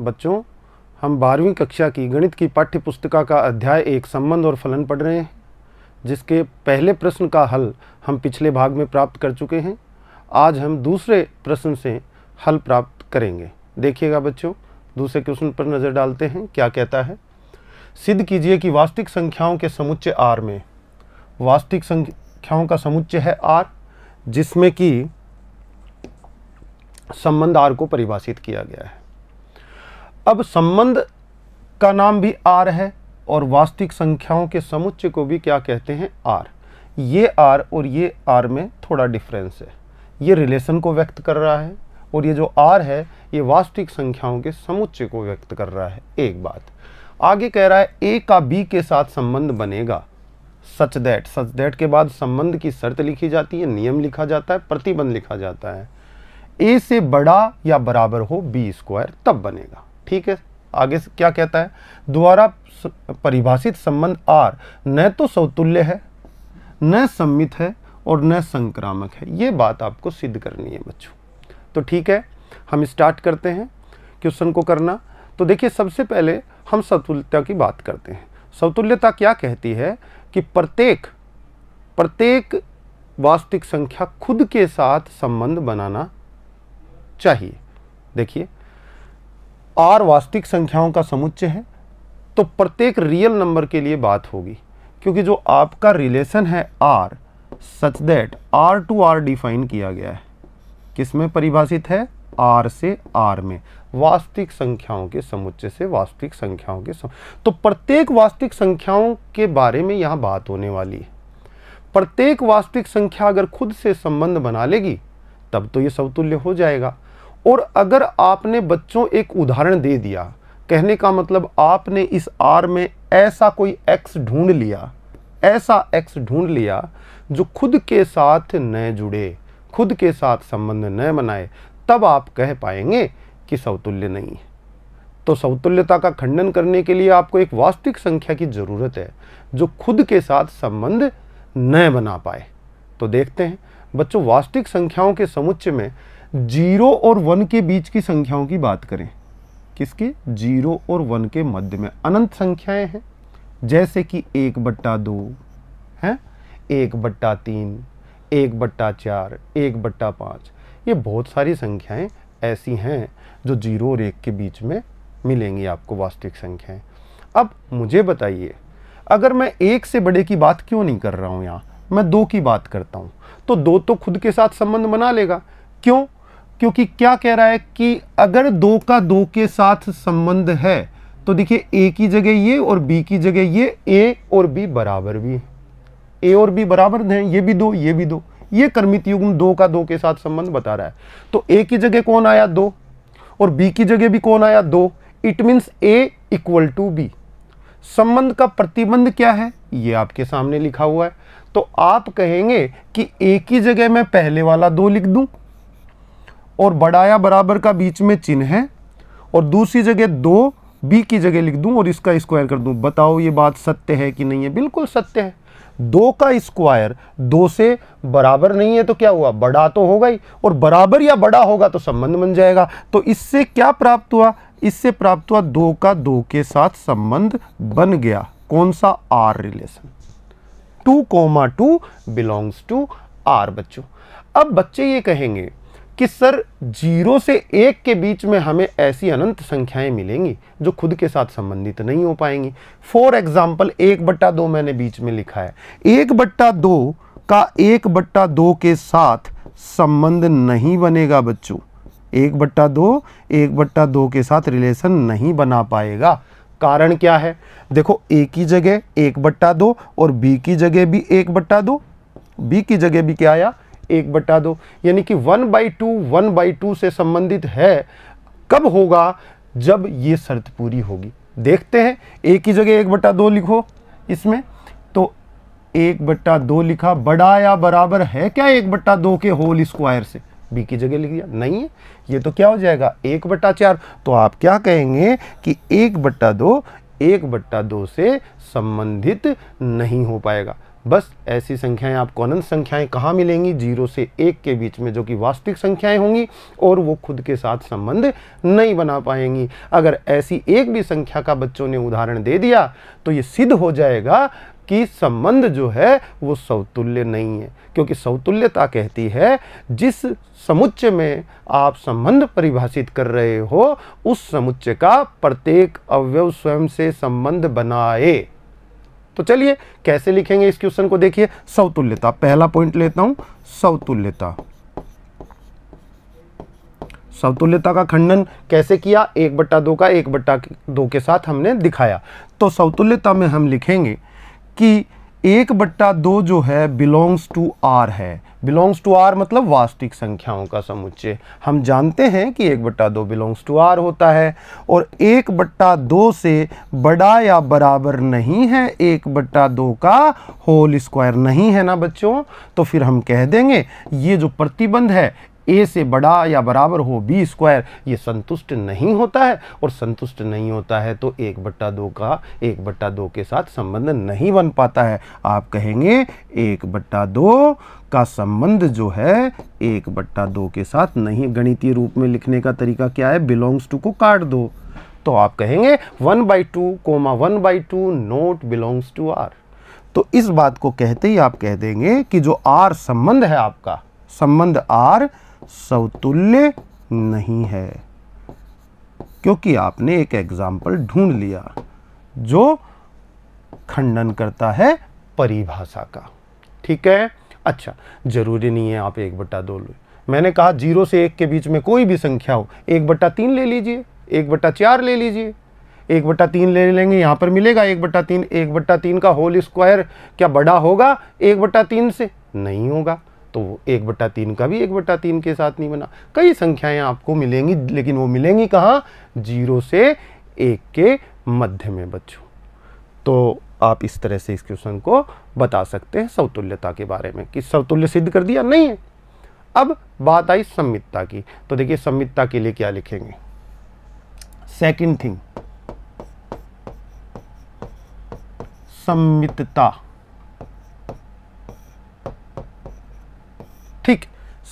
बच्चों हम बारहवीं कक्षा की गणित की पाठ्य पुस्तिका का अध्याय एक संबंध और फलन पढ़ रहे हैं जिसके पहले प्रश्न का हल हम पिछले भाग में प्राप्त कर चुके हैं आज हम दूसरे प्रश्न से हल प्राप्त करेंगे देखिएगा बच्चों दूसरे क्वेश्चन पर नज़र डालते हैं क्या कहता है सिद्ध कीजिए कि वास्तविक संख्याओं के समुच्चय आर में वास्तविक संख्याओं का समुच्चय है आर जिसमें कि संबंध आर को परिभाषित किया गया है अब संबंध का नाम भी आर है और वास्तविक संख्याओं के समुच्चय को भी क्या कहते हैं आर ये आर और ये आर में थोड़ा डिफरेंस है ये रिलेशन को व्यक्त कर रहा है और ये जो आर है ये वास्तविक संख्याओं के समुच्चय को व्यक्त कर रहा है एक बात आगे कह रहा है ए का बी के साथ संबंध बनेगा सच दैट सच दैट के बाद संबंध की शर्त लिखी जाती है नियम लिखा जाता है प्रतिबंध लिखा जाता है ए से बड़ा या बराबर हो बी स्क्वायर तब बनेगा ठीक है आगे से क्या कहता है द्वारा परिभाषित संबंध आर न तो सौतुल्य है न सम्मित है और न संक्रामक है ये बात आपको सिद्ध करनी है बच्चों तो ठीक है हम स्टार्ट करते हैं क्वेश्चन को करना तो देखिए सबसे पहले हम सतुल्यता की बात करते हैं सतुल्यता क्या कहती है कि प्रत्येक प्रत्येक वास्तविक संख्या खुद के साथ संबंध बनाना चाहिए देखिए आर वास्तविक संख्याओं का समुच्चय है तो प्रत्येक रियल नंबर के लिए बात होगी क्योंकि जो आपका रिलेशन है R such that R to R define किया गया है किसमें परिभाषित है आर से आर में वास्तविक संख्याओं के समुच्चय से वास्तविक संख्याओं के सम... तो प्रत्येक वास्तविक संख्याओं के बारे में यहां बात होने वाली है प्रत्येक वास्तविक संख्या अगर खुद से संबंध बना लेगी तब तो यह समतुल्य हो जाएगा और अगर आपने बच्चों एक उदाहरण दे दिया कहने का मतलब आपने इस आर में ऐसा कोई एक्स ढूंढ लिया ऐसा एक्स ढूंढ लिया जो खुद के साथ न जुड़े खुद के साथ संबंध न बनाए तब आप कह पाएंगे कि सौतुल्य नहीं है तो सौतुल्यता का खंडन करने के लिए आपको एक वास्तविक संख्या की ज़रूरत है जो खुद के साथ संबंध न बना पाए तो देखते हैं बच्चों वास्तविक संख्याओं के समुच्चय में जीरो और वन के बीच की संख्याओं की बात करें किसकी जीरो और वन के मध्य में अनंत संख्याएं हैं जैसे कि एक बट्टा दो हैं एक बट्टा तीन एक बट्टा चार एक बट्टा पाँच ये बहुत सारी संख्याएं ऐसी हैं जो जीरो और एक के बीच में मिलेंगी आपको वास्तविक संख्याएं अब मुझे बताइए अगर मैं एक से बड़े की बात क्यों नहीं कर रहा हूँ यहाँ मैं दो की बात करता हूँ तो दो तो खुद के साथ संबंध बना लेगा क्यों क्योंकि क्या कह रहा है कि अगर दो का दो के साथ संबंध है तो देखिए ए की जगह ये और बी की जगह ये ए और बी बराबर भी ए और बी बराबर हैं ये भी दो ये भी दो ये कर्मित युग्म दो का दो के साथ संबंध बता रहा है तो ए की जगह कौन आया दो और बी की जगह भी कौन आया दो it means A equal to B संबंध का प्रतिबंध क्या है ये आपके सामने लिखा हुआ है तो आप कहेंगे कि ए की जगह मैं पहले वाला दो लिख दूं और बढ़ाया बराबर का बीच में चिन्ह है और दूसरी जगह दो बी की जगह लिख दूं और इसका स्क्वायर कर दूं बताओ ये बात सत्य है कि नहीं है बिल्कुल सत्य है दो का स्क्वायर दो से बराबर नहीं है तो क्या हुआ बड़ा तो होगा ही और बराबर या बड़ा होगा तो संबंध बन जाएगा तो इससे क्या प्राप्त हुआ इससे प्राप्त हुआ दो का दो के साथ संबंध बन गया कौन सा R relation two comma two belongs to R बच्चों अब बच्चे ये कहेंगे कि सर जीरो से एक के बीच में हमें ऐसी अनंत संख्याएं मिलेंगी जो खुद के साथ संबंधित नहीं हो पाएंगी फॉर एग्जाम्पल एक बट्टा दो मैंने बीच में लिखा है एक बट्टा दो का एक बट्टा दो के साथ संबंध नहीं बनेगा बच्चों एक बट्टा दो एक बट्टा दो के साथ रिलेशन नहीं बना पाएगा कारण क्या है देखो ए की जगह एक बट्टा दो और बी की जगह भी एक बट्टा दो बी की जगह भी क्या आया एक बटा दो यानी कि one by two one by two से संबंधित है कब होगा जब ये शर्त पूरी होगी देखते हैं एक ही जगह एक बटा दो लिखो इसमें तो एक बट्टा दो लिखा बड़ा या बराबर है क्या एक बट्टा दो के होल स्क्वायर से बी की जगह लिख दिया नहीं है ये तो क्या हो जाएगा एक बट्टा चार तो आप क्या कहेंगे कि एक बट्टा दो एक बट्टा दो से संबंधित नहीं हो पाएगा बस ऐसी संख्याएं आपको अनंत संख्याएं कहाँ मिलेंगी जीरो से एक के बीच में जो कि वास्तविक संख्याएं होंगी और वो खुद के साथ संबंध नहीं बना पाएंगी अगर ऐसी एक भी संख्या का बच्चों ने उदाहरण दे दिया तो ये सिद्ध हो जाएगा कि संबंध जो है वो सौतुल्य नहीं है क्योंकि सौतुल्यता कहती है जिस समुच्चय में आप संबंध परिभाषित कर रहे हो उस समुच्चय का प्रत्येक अवयव स्वयं से संबंध बनाए तो चलिए कैसे लिखेंगे इस क्वेश्चन को देखिए सवतुल्यता पहला पॉइंट लेता हूं सवतुल्यता सवतुल्यता का खंडन कैसे किया एक बट्टा दो का एक बट्टा दो के साथ हमने दिखाया तो सवतुल्यता में हम लिखेंगे कि एक बट्टा दो जो है बिलोंग्स टू आर है बिलोंग्स टू आर मतलब वास्तविक संख्याओं का समुच्चय हम जानते हैं कि एक बट्टा दो बिलोंग्स टू आर होता है और एक बट्टा दो से बड़ा या बराबर नहीं है एक बट्टा दो का होल स्क्वायर नहीं है ना बच्चों तो फिर हम कह देंगे ये जो प्रतिबंध है ए से बड़ा या बराबर हो बी स्क्वायर ये संतुष्ट नहीं होता है और संतुष्ट नहीं होता है तो एक बट्टा दो का एक बट्टा दो के साथ संबंध नहीं बन पाता है आप कहेंगे एक बट्टा दो का संबंध जो है एक बट्टा दो के साथ नहीं गणितीय रूप में लिखने का तरीका क्या है बिलोंग्स टू को काट दो तो आप कहेंगे one by two comma one by two not belongs to R तो इस बात को कहते ही आप कह देंगे कि जो आर संबंध है आपका संबंध आर सवतुल्य नहीं है क्योंकि आपने एक एग्जाम्पल ढूंढ लिया जो खंडन करता है परिभाषा का ठीक है अच्छा जरूरी नहीं है आप एक बट्टा दो लो मैंने कहा जीरो से एक के बीच में कोई भी संख्या हो एक बट्टा तीन ले लीजिए एक बट्टा चार ले लीजिए एक बट्टा तीन ले लेंगे यहां पर मिलेगा एक बट्टा तीन एक बट्टा तीन का होल स्क्वायर क्या बड़ा होगा एक बट्टा तीन से नहीं होगा तो एक बट्टा तीन का भी एक बट्टा तीन के साथ नहीं बना कई संख्याएं आपको मिलेंगी लेकिन वो मिलेंगी कहाँ जीरो से एक के मध्य में बच्चों तो आप इस तरह से इस क्वेश्चन को बता सकते हैं सौतुल्यता के बारे में कि सौतुल्य सिद्ध कर दिया नहीं है अब बात आई सम्मितता की तो देखिए सम्मितता के लिए क्या लिखेंगे सेकंड थिंग सम्मितता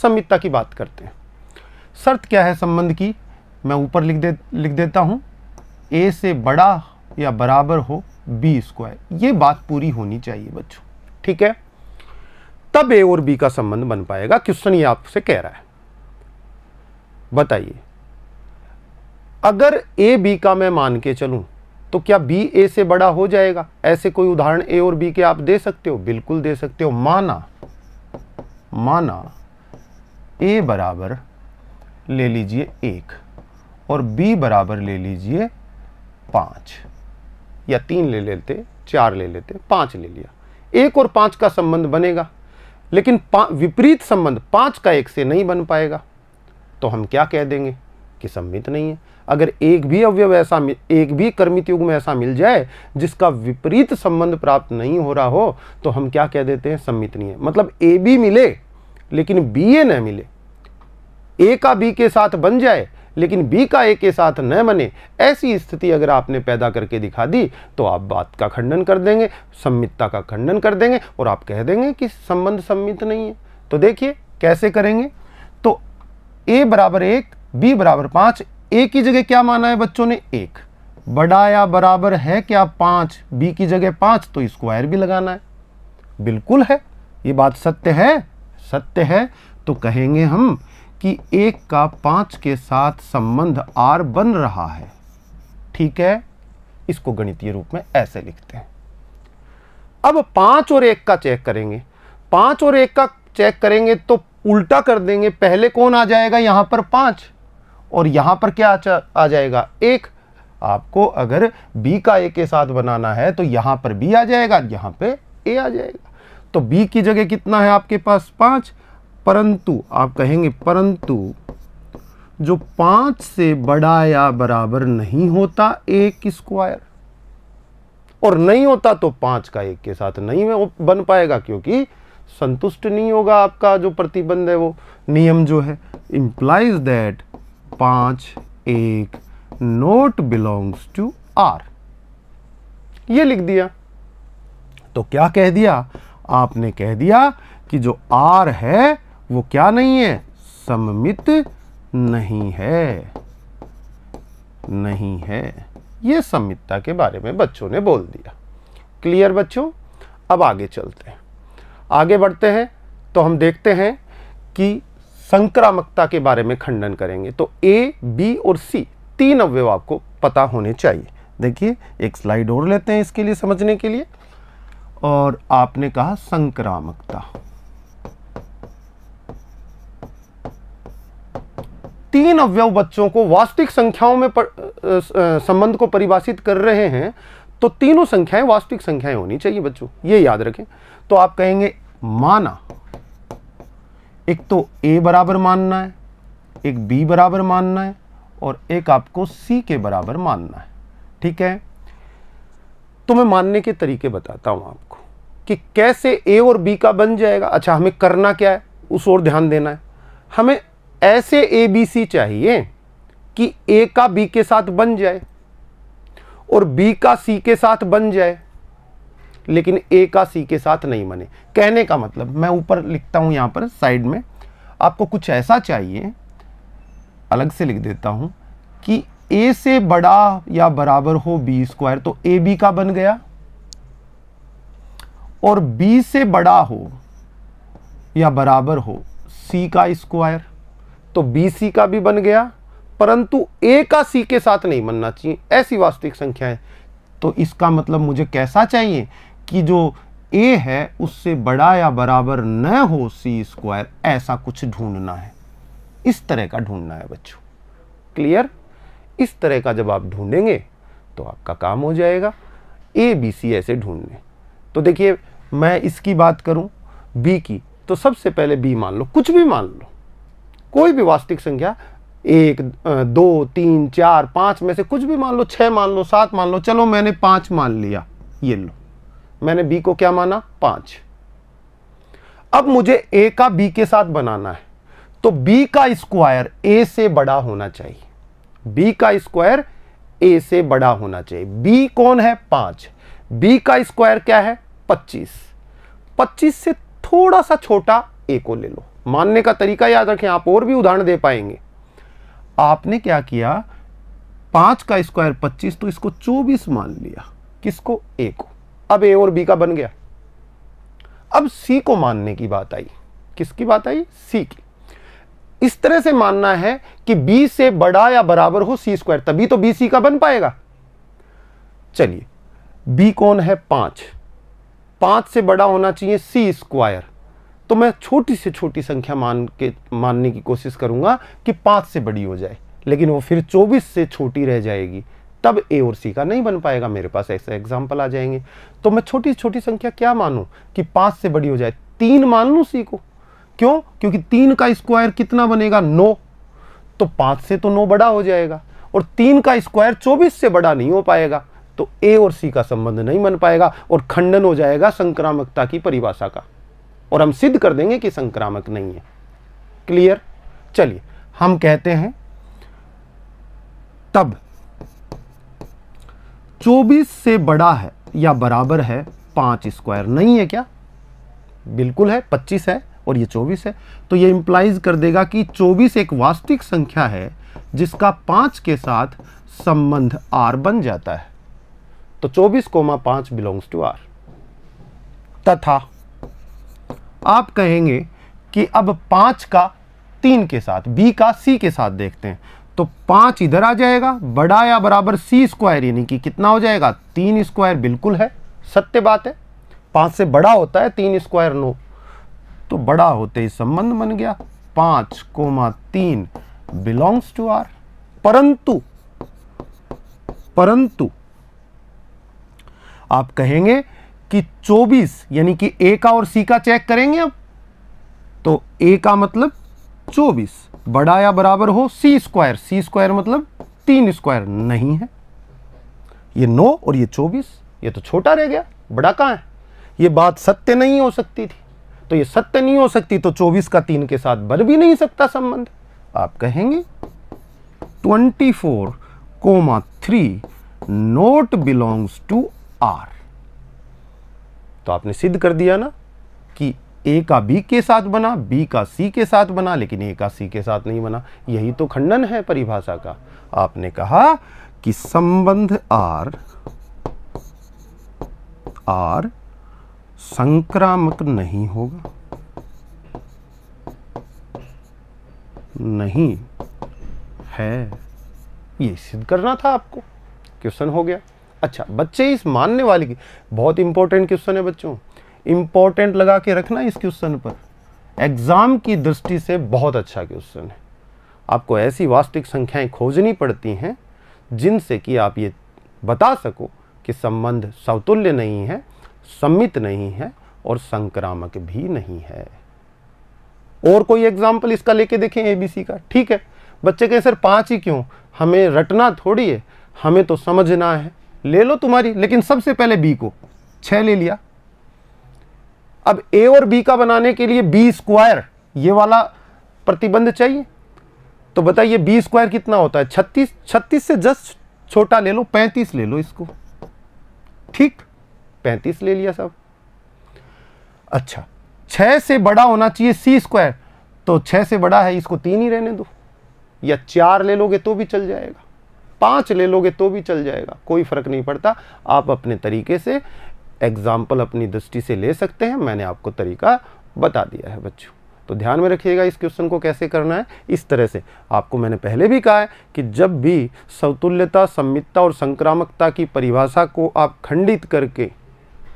समितता की बात करते हैं शर्त क्या है संबंध की मैं ऊपर लिख दे लिख देता हूँ ए से बड़ा या बराबर हो बी स्क्वायर ये बात पूरी होनी चाहिए बच्चों ठीक है तब ए और बी का संबंध बन पाएगा क्वेश्चन ये आपसे कह रहा है बताइए अगर ए बी का मैं मान के चलूं तो क्या बी ए से बड़ा हो जाएगा ऐसे कोई उदाहरण ए और बी के आप दे सकते हो बिल्कुल दे सकते हो माना माना ए बराबर ले लीजिए एक और बी बराबर ले लीजिए पाँच या तीन ले लेते चार ले लेते पाँच ले लिया एक और पाँच का संबंध बनेगा लेकिन विपरीत संबंध पाँच का एक से नहीं बन पाएगा तो हम क्या कह देंगे कि सम्मित नहीं है अगर एक भी अवयव ऐसा एक भी कर्मित युग में ऐसा मिल जाए जिसका विपरीत संबंध प्राप्त नहीं हो रहा हो तो हम क्या कह देते हैं सम्मित नहीं है मतलब ए भी मिले लेकिन बी ए न मिले ए का बी के साथ बन जाए लेकिन बी का ए के साथ न बने ऐसी स्थिति अगर आपने पैदा करके दिखा दी तो आप बात का खंडन कर देंगे सम्मितता का खंडन कर देंगे और आप कह देंगे कि संबंध सम्मित नहीं है तो देखिए कैसे करेंगे तो ए बराबर एक बी बराबर पांच ए की जगह क्या माना है बच्चों ने एक बड़ा या बराबर है क्या पांच बी की जगह पांच तो स्क्वायर भी लगाना है बिल्कुल है ये बात सत्य है सत्य है तो कहेंगे हम कि एक का पाँच के साथ संबंध आर बन रहा है ठीक है इसको गणितीय रूप में ऐसे लिखते हैं अब पाँच और एक का चेक करेंगे पाँच और एक का चेक करेंगे तो उल्टा कर देंगे पहले कौन आ जाएगा यहाँ पर पाँच और यहाँ पर क्या आ जाएगा एक आपको अगर बी का ए के साथ बनाना है तो यहाँ पर बी आ जाएगा यहाँ पे ए आ जाएगा तो बी की जगह कितना है आपके पास पांच परंतु आप कहेंगे परंतु जो पांच से बड़ा या बराबर नहीं होता एक स्क्वायर और नहीं होता तो पांच का एक के साथ नहीं वो बन पाएगा क्योंकि संतुष्ट नहीं होगा आपका जो प्रतिबंध है वो नियम जो है इंप्लाइज दैट पांच एक नोट बिलोंग्स टू आर ये लिख दिया तो क्या कह दिया आपने कह दिया कि जो आर है वो क्या नहीं है सममित नहीं है नहीं है ये सममितता के बारे में बच्चों ने बोल दिया क्लियर बच्चों अब आगे चलते हैं आगे बढ़ते हैं तो हम देखते हैं कि संक्रामकता के बारे में खंडन करेंगे तो ए बी और सी तीन अवयव आपको पता होने चाहिए देखिए एक स्लाइड और लेते हैं इसके लिए समझने के लिए और आपने कहा संक्रामकता तीन अवयव बच्चों को वास्तविक संख्याओं में पर, आ, आ, संबंध को परिभाषित कर रहे हैं तो तीनों संख्याएं वास्तविक संख्याएं होनी चाहिए बच्चों ये याद रखें तो आप कहेंगे माना एक तो ए बराबर मानना है एक बी बराबर मानना है और एक आपको सी के बराबर मानना है ठीक है तो मैं मानने के तरीके बताता हूं आपको कि कैसे ए और बी का बन जाएगा अच्छा हमें करना क्या है उस ओर ध्यान देना है हमें ऐसे ए बी सी चाहिए कि ए का बी के साथ बन जाए और बी का सी के साथ बन जाए लेकिन ए का सी के साथ नहीं बने कहने का मतलब मैं ऊपर लिखता हूं यहां पर साइड में आपको कुछ ऐसा चाहिए अलग से लिख देता हूं कि ए से बड़ा या बराबर हो बी स्क्वायर तो ए बी का बन गया और बी से बड़ा हो या बराबर हो सी का स्क्वायर तो बी सी का भी बन गया परंतु ए का सी के साथ नहीं बनना चाहिए ऐसी वास्तविक संख्या है तो इसका मतलब मुझे कैसा चाहिए कि जो ए है उससे बड़ा या बराबर न हो सी स्क्वायर ऐसा कुछ ढूंढना है इस तरह का ढूंढना है बच्चों क्लियर इस तरह का जब आप ढूंढेंगे तो आपका काम हो जाएगा ए बी सी ऐसे ढूंढने तो देखिए मैं इसकी बात करूं बी की तो सबसे पहले बी मान लो कुछ भी मान लो कोई भी वास्तविक संख्या एक दो तीन चार पाँच में से कुछ भी मान लो छः मान लो सात मान लो चलो मैंने पाँच मान लिया ये लो मैंने बी को क्या माना पाँच अब मुझे ए का बी के साथ बनाना है तो बी का स्क्वायर ए से बड़ा होना चाहिए बी का स्क्वायर ए से बड़ा होना चाहिए बी कौन है पांच बी का स्क्वायर क्या है पच्चीस पच्चीस से थोड़ा सा छोटा ए को ले लो मानने का तरीका याद रखें आप और भी उदाहरण दे पाएंगे आपने क्या किया पांच का स्क्वायर पच्चीस तो इसको चौबीस मान लिया किसको ए को अब ए और बी का बन गया अब सी को मानने की बात आई किसकी बात आई सी की इस तरह से मानना है कि बी से बड़ा या बराबर हो सी स्क्वायर तभी तो बी सी का बन पाएगा चलिए बी कौन है पांच पांच से बड़ा होना चाहिए सी स्क्वायर तो मैं छोटी से छोटी संख्या मान के मानने की कोशिश करूंगा कि पांच से बड़ी हो जाए लेकिन वो फिर चौबीस से छोटी रह जाएगी तब ए और सी का नहीं बन पाएगा मेरे पास ऐसे एग्जाम्पल आ जाएंगे तो मैं छोटी छोटी संख्या क्या मानूं कि पांच से बड़ी हो जाए तीन मान लू सी को क्यों क्योंकि तीन का स्क्वायर कितना बनेगा नौ तो पांच से तो नौ बड़ा हो जाएगा और तीन का स्क्वायर चौबीस से बड़ा नहीं हो पाएगा तो ए और सी का संबंध नहीं बन पाएगा और खंडन हो जाएगा संक्रामकता की परिभाषा का और हम सिद्ध कर देंगे कि संक्रामक नहीं है क्लियर चलिए हम कहते हैं तब 24 से बड़ा है या बराबर है पांच स्क्वायर नहीं है क्या बिल्कुल है 25 है और ये 24 है तो ये इम्प्लाइज कर देगा कि 24 एक वास्तविक संख्या है जिसका पांच के साथ संबंध आर बन जाता है तो चौबीस कोमा पांच बिलोंग्स टू आर तथा आप कहेंगे कि अब पांच का तीन के साथ बी का सी के साथ देखते हैं तो पांच इधर आ जाएगा बड़ा या बराबर सी स्क्वायर यानी कि कितना हो जाएगा तीन स्क्वायर बिल्कुल है सत्य बात है पांच से बड़ा होता है तीन स्क्वायर नो तो बड़ा होते ही संबंध बन गया पांच कोमा तीन बिलोंग्स टू आर परंतु परंतु आप कहेंगे कि 24 यानी कि ए का और सी का चेक करेंगे अब तो ए का मतलब 24 बड़ा या बराबर हो सी स्क्वायर सी स्क्वायर मतलब तीन स्क्वायर नहीं है ये 9 और ये 24 ये तो छोटा रह गया बड़ा कहां है ये बात सत्य नहीं हो सकती थी तो ये सत्य नहीं हो सकती तो 24 का तीन के साथ बन भी नहीं सकता संबंध आप कहेंगे 24 comma three not belongs to R तो आपने सिद्ध कर दिया ना कि ए का बी के साथ बना बी का सी के साथ बना लेकिन ए का सी के साथ नहीं बना यही तो खंडन है परिभाषा का आपने कहा कि संबंध आर आर संक्रामक नहीं होगा नहीं है ये सिद्ध करना था आपको क्वेश्चन हो गया अच्छा बच्चे इस मानने वाले की बहुत इंपॉर्टेंट क्वेश्चन है बच्चों इंपॉर्टेंट लगा के रखना इस क्वेश्चन पर एग्ज़ाम की दृष्टि से बहुत अच्छा क्वेश्चन है आपको ऐसी वास्तविक संख्याएं खोजनी पड़ती हैं जिनसे कि आप ये बता सको कि संबंध सवतुल्य नहीं है सम्मित नहीं है और संक्रामक भी नहीं है और कोई एग्जाम्पल इसका लेके देखें एबीसी का ठीक है बच्चे कहें सर पांच ही क्यों हमें रटना थोड़ी है हमें तो समझना है ले लो तुम्हारी लेकिन सबसे पहले बी को छह ले लिया अब ए और बी का बनाने के लिए बी स्क्वायर ये वाला प्रतिबंध चाहिए तो बताइए बी स्क्वायर कितना होता है छत्तीस छत्तीस से जस्ट छोटा ले लो पैंतीस ले लो इसको ठीक पैंतीस ले लिया सब अच्छा छह से बड़ा होना चाहिए सी स्क्वायर तो छह से बड़ा है इसको तीन ही रहने दो या चार ले लोगे तो भी चल जाएगा पांच ले लोगे तो भी चल जाएगा कोई फ़र्क नहीं पड़ता आप अपने तरीके से एग्ज़ाम्पल अपनी दृष्टि से ले सकते हैं मैंने आपको तरीका बता दिया है बच्चों तो ध्यान में रखिएगा इस क्वेश्चन को कैसे करना है इस तरह से आपको मैंने पहले भी कहा है कि जब भी सौतुल्यता सम्मितता और संक्रामकता की परिभाषा को आप खंडित करके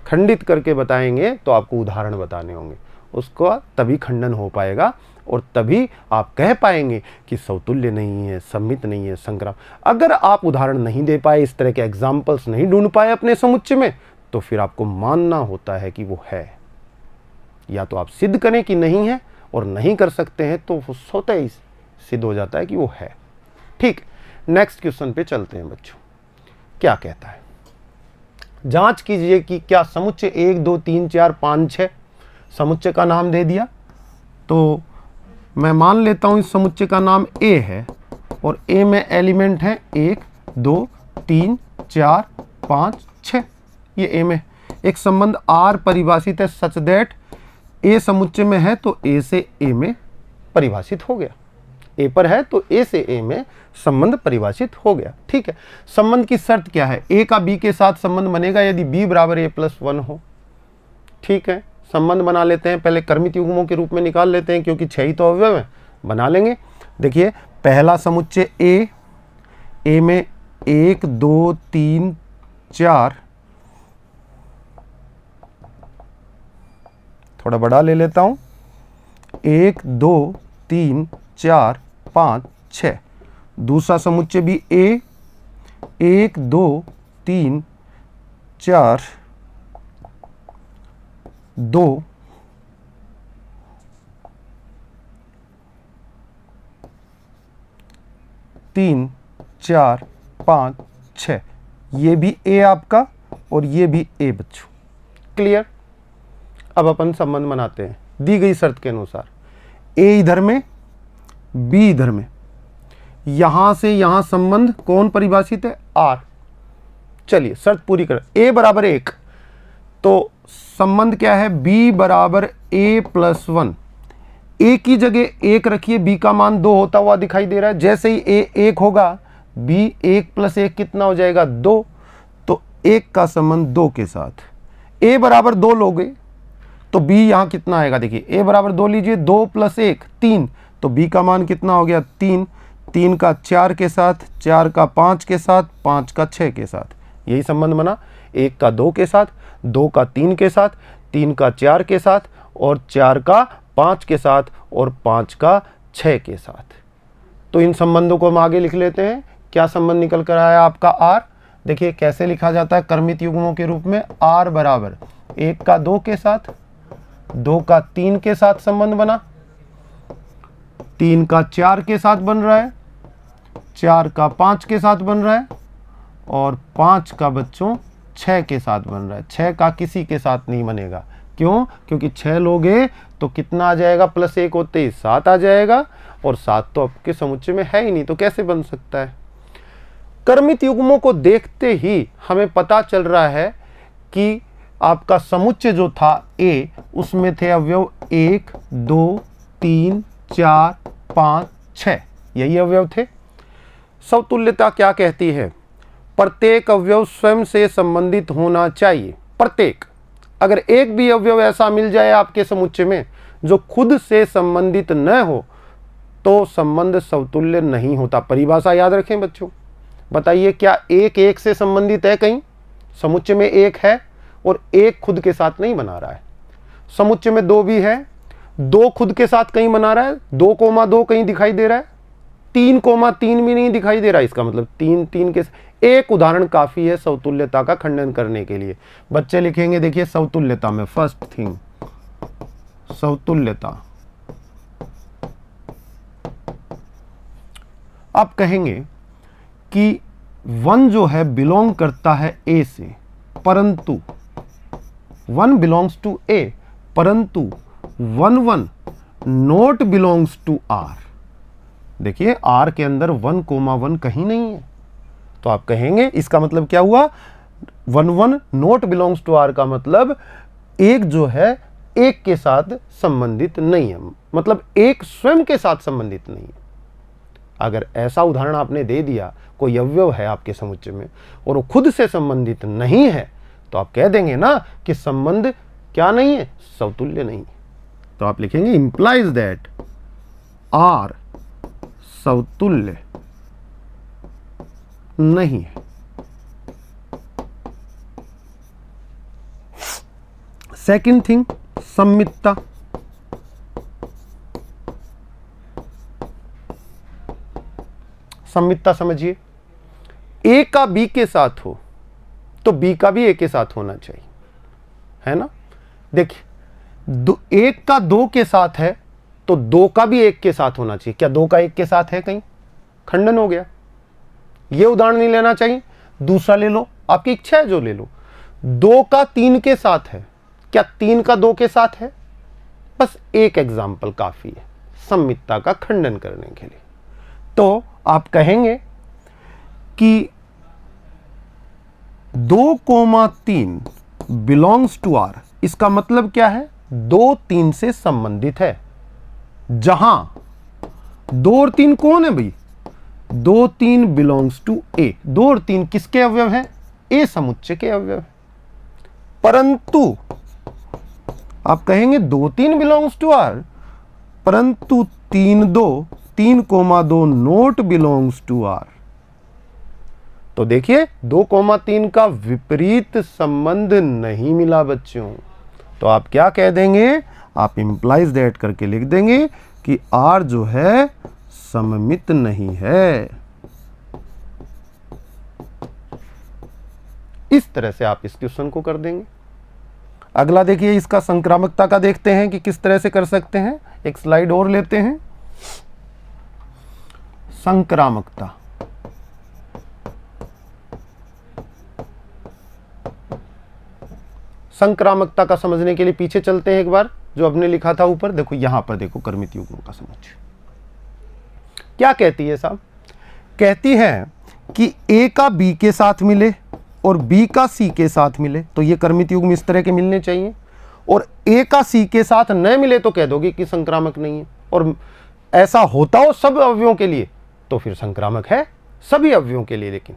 खंडित करके बताएंगे तो आपको उदाहरण बताने होंगे उसको तभी खंडन हो पाएगा और तभी आप कह पाएंगे कि सौतुल्य नहीं है सम्मित नहीं है संग्राम अगर आप उदाहरण नहीं दे पाए इस तरह के एग्जाम्पल्स नहीं ढूंढ पाए अपने समुच्चय में तो फिर आपको मानना होता है कि वो है या तो आप सिद्ध करें कि नहीं है और नहीं कर सकते हैं तो स्वतः ही सिद्ध हो जाता है कि वो है ठीक नेक्स्ट क्वेश्चन पे चलते हैं बच्चों क्या कहता है जांच कीजिए कि क्या समुच्चय एक दो तीन चार पाँच छः समुच्चय का नाम दे दिया तो मैं मान लेता हूँ इस समुच्चय का नाम ए है और ए में एलिमेंट है एक दो तीन चार पाँच छ ये ए में एक संबंध आर परिभाषित है सच दैट ए समुच्चय में है तो ए से ए में परिभाषित हो गया ए पर है तो ए से ए में संबंध परिभाषित हो गया ठीक है संबंध की शर्त क्या है ए का बी के साथ संबंध बनेगा यदि बी बराबर ए प्लस वन हो ठीक है संबंध बना लेते हैं पहले कर्मित युग्मों के रूप में निकाल लेते हैं क्योंकि छह ही तो अवय है बना लेंगे देखिए पहला समुच्चय ए ए में एक दो तीन चार थोड़ा बड़ा ले लेता हूं एक दो तीन चार पांच छ दूसरा समुच्चय भी ए एक दो तीन चार दो तीन चार पाँच छ ये भी ए आपका और ये भी ए बच्चों क्लियर अब अपन संबंध बनाते हैं दी गई शर्त के अनुसार ए इधर में बी इधर में यहां से यहां संबंध कौन परिभाषित है आर चलिए शर्त पूरी कर ए बराबर एक तो संबंध क्या है बी बराबर ए प्लस वन ए की जगह एक रखिए बी का मान दो होता हुआ दिखाई दे रहा है जैसे ही ए एक होगा बी एक प्लस एक कितना हो जाएगा दो तो एक का संबंध दो के साथ ए बराबर दो लोगे तो बी यहां कितना आएगा देखिए ए बराबर दो लीजिए दो प्लस एक तीन तो बी का मान कितना हो गया तीन तीन का चार के साथ चार का पाँच के साथ पाँच का छः के साथ यही संबंध बना एक का दो के साथ दो का तीन के साथ तीन का चार के साथ और चार का पाँच के साथ और पाँच का छः के साथ तो इन संबंधों को हम आगे लिख लेते हैं क्या संबंध निकल कर आया आपका आर देखिए कैसे लिखा जाता है कर्मित युग्मों के रूप में आर बराबर एक का दो के साथ दो का तीन के साथ संबंध बना तीन का चार के साथ बन रहा है चार का पाँच के साथ बन रहा है और पाँच का बच्चों छः के साथ बन रहा है छः का किसी के साथ नहीं बनेगा क्यों क्योंकि छः लोगे तो कितना आ जाएगा प्लस एक होते ही सात आ जाएगा और सात तो आपके समुच्चय में है ही नहीं तो कैसे बन सकता है कर्मित युग्मों को देखते ही हमें पता चल रहा है कि आपका समुच्चय जो था ए उसमें थे अवयव एक दो तीन चार पाँच छ यही अवयव थे सवतुल्यता क्या कहती है प्रत्येक अवयव स्वयं से संबंधित होना चाहिए प्रत्येक अगर एक भी अवयव ऐसा मिल जाए आपके समुच्चय में जो खुद से संबंधित न हो तो संबंध सवतुल्य नहीं होता परिभाषा याद रखें बच्चों बताइए क्या एक एक से संबंधित है कहीं समुच्चय में एक है और एक खुद के साथ नहीं बना रहा है समुच्चय में दो भी है दो खुद के साथ कहीं बना रहा है दो कोमा दो कहीं दिखाई दे रहा है तीन कोमा तीन भी नहीं दिखाई दे रहा है इसका मतलब तीन तीन के एक उदाहरण काफ़ी है सौतुल्यता का खंडन करने के लिए बच्चे लिखेंगे देखिए सौतुल्यता में फर्स्ट थिंग सौतुल्यता आप कहेंगे कि वन जो है बिलोंग करता है ए से परंतु वन बिलोंग्स टू ए परंतु one one not belongs to R देखिए आर के अंदर वन कोमा वन कहीं नहीं है तो आप कहेंगे इसका मतलब क्या हुआ one one not belongs to R का मतलब एक जो है एक के साथ संबंधित नहीं है मतलब एक स्वयं के साथ संबंधित नहीं है अगर ऐसा उदाहरण आपने दे दिया कोई अवयव है आपके समुच्चय में और वो खुद से संबंधित नहीं है तो आप कह देंगे ना कि संबंध क्या नहीं है सवतुल्य नहीं है तो आप लिखेंगे इंप्लाइज दैट आर सवतुल्य नहीं है सेकेंड थिंग सम्मितता सम्मितता समझिए ए का बी के साथ हो तो बी का भी ए के साथ होना चाहिए है ना देखिए दो एक का दो के साथ है तो दो का भी एक के साथ होना चाहिए क्या दो का एक के साथ है कहीं खंडन हो गया यह उदाहरण नहीं लेना चाहिए दूसरा ले लो आपकी इच्छा है जो ले लो दो का तीन के साथ है क्या तीन का दो के साथ है बस एक एग्जाम्पल काफ़ी है सम्मितता का खंडन करने के लिए तो आप कहेंगे कि दो कोमा तीन बिलोंग्स टू आर इसका मतलब क्या है दो तीन से संबंधित है जहां दो और तीन कौन है भाई दो तीन बिलोंग्स टू ए दो और तीन किसके अवयव है ए समुच्चय के अवयव है परंतु आप कहेंगे दो तीन बिलोंग्स टू आर परंतु तीन दो तीन कोमा दो नोट बिलोंग्स टू आर तो देखिए दो कोमा तीन का विपरीत संबंध नहीं मिला बच्चों तो आप क्या कह देंगे आप इम्प्लाइज दैट करके लिख देंगे कि आर जो है सममित नहीं है इस तरह से आप इस क्वेश्चन को कर देंगे अगला देखिए इसका संक्रामकता का देखते हैं कि किस तरह से कर सकते हैं एक स्लाइड और लेते हैं संक्रामकता संक्रामकता का समझने के लिए पीछे चलते हैं एक बार जो हमने लिखा था ऊपर देखो यहां पर देखो कर्मित युग्म का समझ क्या कहती है साहब कहती है कि ए का बी के साथ मिले और बी का सी के साथ मिले तो ये कर्मित युग्म इस तरह के मिलने चाहिए और ए का सी के साथ न मिले तो कह दोगे कि संक्रामक नहीं है और ऐसा होता हो सब अवयों के लिए तो फिर संक्रामक है सभी अवयों के लिए लेकिन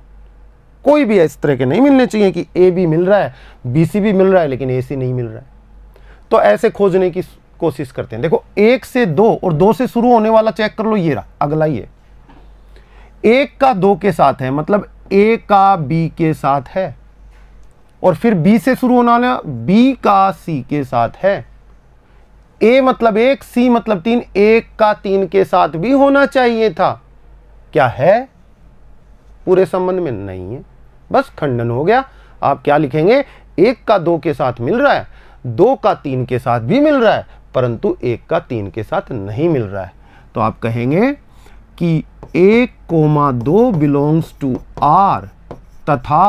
कोई भी इस तरह के नहीं मिलने चाहिए कि ए बी मिल रहा है बी सी भी मिल रहा है लेकिन ए सी नहीं मिल रहा है तो ऐसे खोजने की कोशिश करते हैं देखो एक से दो और दो से शुरू होने वाला चेक कर लो ये रहा अगला ये एक का दो के साथ है मतलब ए का बी के साथ है और फिर बी से शुरू होने वाला बी का सी के साथ है ए मतलब एक सी मतलब तीन एक का तीन के साथ भी होना चाहिए था क्या है पूरे संबंध में नहीं है बस खंडन हो गया आप क्या लिखेंगे एक का दो के साथ मिल रहा है दो का तीन के साथ भी मिल रहा है परंतु एक का तीन के साथ नहीं मिल रहा है तो आप कहेंगे कि एक कोमा दो बिलोंग्स टू आर तथा